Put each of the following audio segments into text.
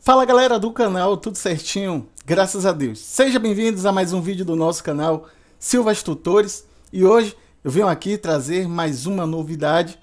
Fala galera do canal, tudo certinho? Graças a Deus. Sejam bem-vindos a mais um vídeo do nosso canal Silvas Tutores e hoje eu venho aqui trazer mais uma novidade.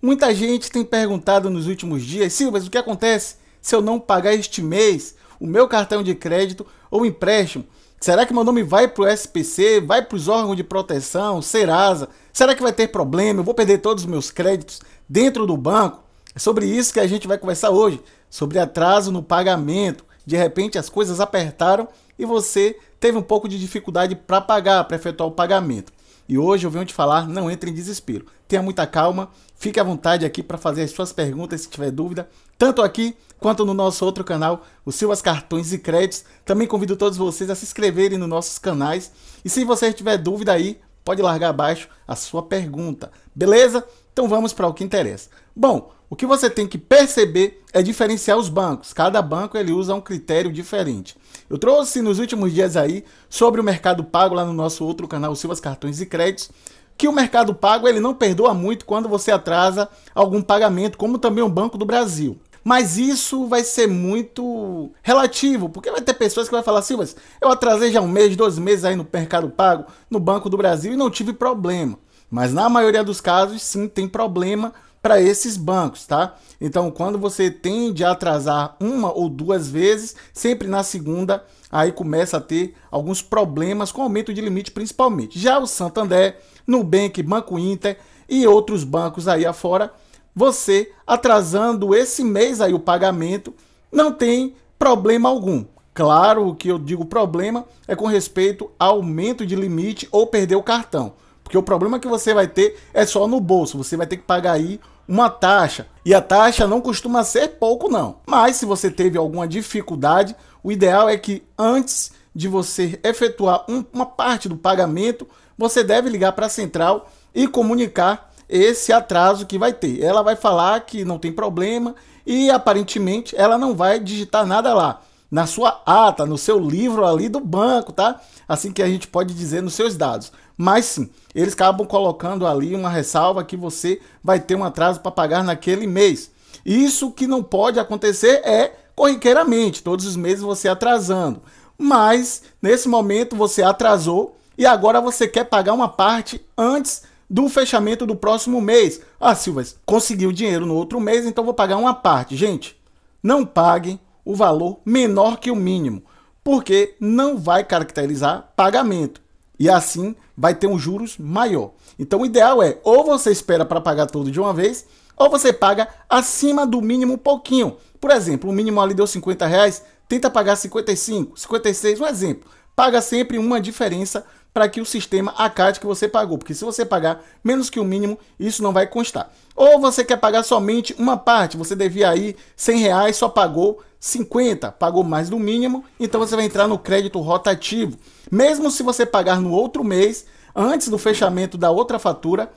Muita gente tem perguntado nos últimos dias, Silvas, o que acontece se eu não pagar este mês o meu cartão de crédito ou empréstimo? Será que meu nome vai para o SPC? Vai para os órgãos de proteção? Serasa? Será que vai ter problema? Eu vou perder todos os meus créditos dentro do banco? É sobre isso que a gente vai conversar hoje sobre atraso no pagamento. De repente as coisas apertaram e você teve um pouco de dificuldade para pagar, para efetuar o pagamento. E hoje eu venho te falar, não entre em desespero. Tenha muita calma, fique à vontade aqui para fazer as suas perguntas se tiver dúvida, tanto aqui quanto no nosso outro canal, o Silvas Cartões e Créditos. Também convido todos vocês a se inscreverem nos nossos canais. E se você tiver dúvida aí, pode largar abaixo a sua pergunta, beleza? Então vamos para o que interessa. Bom, o que você tem que perceber é diferenciar os bancos. Cada banco ele usa um critério diferente. Eu trouxe nos últimos dias aí sobre o Mercado Pago lá no nosso outro canal, Silvas Cartões e Créditos, que o Mercado Pago ele não perdoa muito quando você atrasa algum pagamento, como também o Banco do Brasil. Mas isso vai ser muito relativo, porque vai ter pessoas que vai falar assim, mas eu atrasei já um mês, dois meses aí no Mercado Pago, no Banco do Brasil e não tive problema. Mas na maioria dos casos, sim, tem problema para esses bancos, tá? Então, quando você tende a atrasar uma ou duas vezes, sempre na segunda, aí começa a ter alguns problemas com aumento de limite, principalmente. Já o Santander, Nubank, Banco Inter e outros bancos aí afora, você atrasando esse mês aí o pagamento, não tem problema algum. Claro, o que eu digo problema é com respeito ao aumento de limite ou perder o cartão. Porque o problema que você vai ter é só no bolso. Você vai ter que pagar aí uma taxa. E a taxa não costuma ser pouco, não. Mas se você teve alguma dificuldade, o ideal é que antes de você efetuar um, uma parte do pagamento, você deve ligar para a central e comunicar esse atraso que vai ter. Ela vai falar que não tem problema e aparentemente ela não vai digitar nada lá. Na sua ata, no seu livro ali do banco, tá? Assim que a gente pode dizer nos seus dados. Mas sim, eles acabam colocando ali uma ressalva que você vai ter um atraso para pagar naquele mês. Isso que não pode acontecer é corriqueiramente, todos os meses você atrasando. Mas nesse momento você atrasou e agora você quer pagar uma parte antes do fechamento do próximo mês. Ah, Silvas, consegui o dinheiro no outro mês, então vou pagar uma parte. Gente, não paguem o valor menor que o mínimo, porque não vai caracterizar pagamento. E assim vai ter um juros maior. Então o ideal é ou você espera para pagar tudo de uma vez, ou você paga acima do mínimo um pouquinho. Por exemplo, o mínimo ali deu 50 reais, tenta pagar 55, 56, um exemplo. Paga sempre uma diferença para que o sistema acate que você pagou, porque se você pagar menos que o mínimo, isso não vai constar. Ou você quer pagar somente uma parte, você devia aí 100 reais, só pagou 50, pagou mais do mínimo, então você vai entrar no crédito rotativo. Mesmo se você pagar no outro mês, antes do fechamento da outra fatura,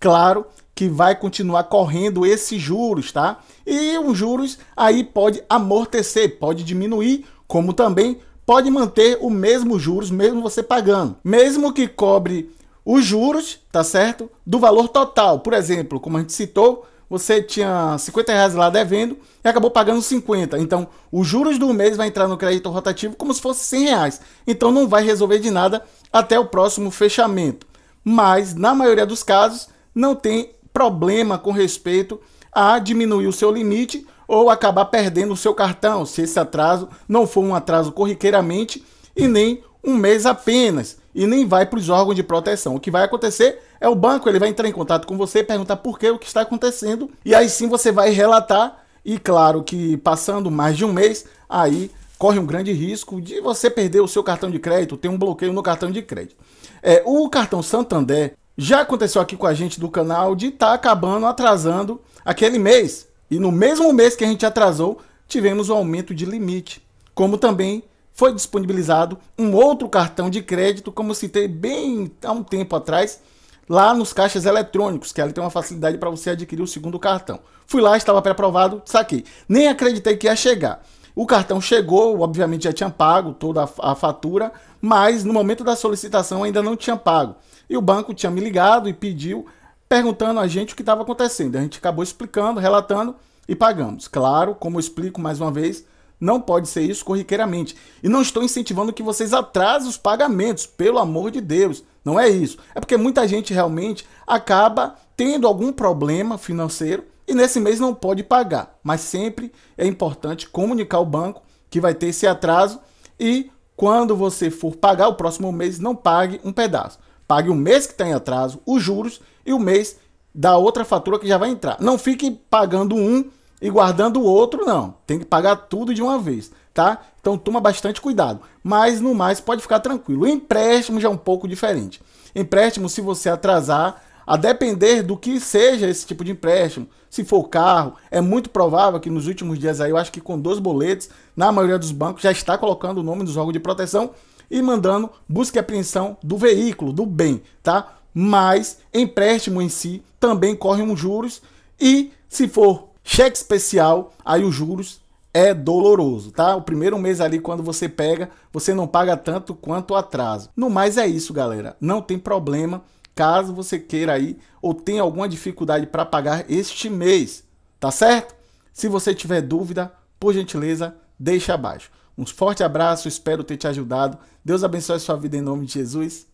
claro que vai continuar correndo esses juros, tá? E os juros aí pode amortecer, pode diminuir, como também pode manter o mesmo juros, mesmo você pagando. Mesmo que cobre os juros, tá certo? Do valor total. Por exemplo, como a gente citou, você tinha 50 reais lá devendo e acabou pagando 50. Então, os juros do mês vai entrar no crédito rotativo como se fosse 100 reais. Então, não vai resolver de nada até o próximo fechamento. Mas, na maioria dos casos, não tem problema com respeito a diminuir o seu limite ou acabar perdendo o seu cartão, se esse atraso não for um atraso corriqueiramente e nem um mês apenas e nem vai para os órgãos de proteção. O que vai acontecer é o banco, ele vai entrar em contato com você, perguntar por que o que está acontecendo, e aí sim você vai relatar, e claro que passando mais de um mês, aí corre um grande risco de você perder o seu cartão de crédito, ter um bloqueio no cartão de crédito. É, o cartão Santander já aconteceu aqui com a gente do canal de estar tá acabando atrasando aquele mês. E no mesmo mês que a gente atrasou, tivemos o um aumento de limite, como também foi disponibilizado um outro cartão de crédito, como citei bem há um tempo atrás, lá nos caixas eletrônicos, que ali tem uma facilidade para você adquirir o segundo cartão. Fui lá, estava pré-aprovado, saquei. Nem acreditei que ia chegar. O cartão chegou, obviamente já tinha pago toda a fatura, mas no momento da solicitação ainda não tinha pago. E o banco tinha me ligado e pediu, perguntando a gente o que estava acontecendo. A gente acabou explicando, relatando e pagamos. Claro, como eu explico mais uma vez, não pode ser isso corriqueiramente. E não estou incentivando que vocês atrasem os pagamentos, pelo amor de Deus. Não é isso. É porque muita gente realmente acaba tendo algum problema financeiro e nesse mês não pode pagar. Mas sempre é importante comunicar ao banco que vai ter esse atraso e quando você for pagar o próximo mês, não pague um pedaço. Pague o mês que está em atraso, os juros e o mês da outra fatura que já vai entrar. Não fique pagando um e guardando o outro, não. Tem que pagar tudo de uma vez, tá? Então toma bastante cuidado. Mas no mais, pode ficar tranquilo. O empréstimo já é um pouco diferente. Empréstimo, se você atrasar, a depender do que seja esse tipo de empréstimo, se for carro, é muito provável que nos últimos dias aí, eu acho que com dois boletos, na maioria dos bancos já está colocando o nome dos órgãos de proteção e mandando busca e apreensão do veículo, do bem, tá? Mas empréstimo em si também corre um juros e se for Cheque especial, aí os juros é doloroso, tá? O primeiro mês ali, quando você pega, você não paga tanto quanto o atraso. No mais é isso, galera. Não tem problema caso você queira aí ou tenha alguma dificuldade para pagar este mês, tá certo? Se você tiver dúvida, por gentileza, deixa abaixo. Um forte abraço, espero ter te ajudado. Deus abençoe a sua vida em nome de Jesus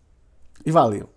e valeu!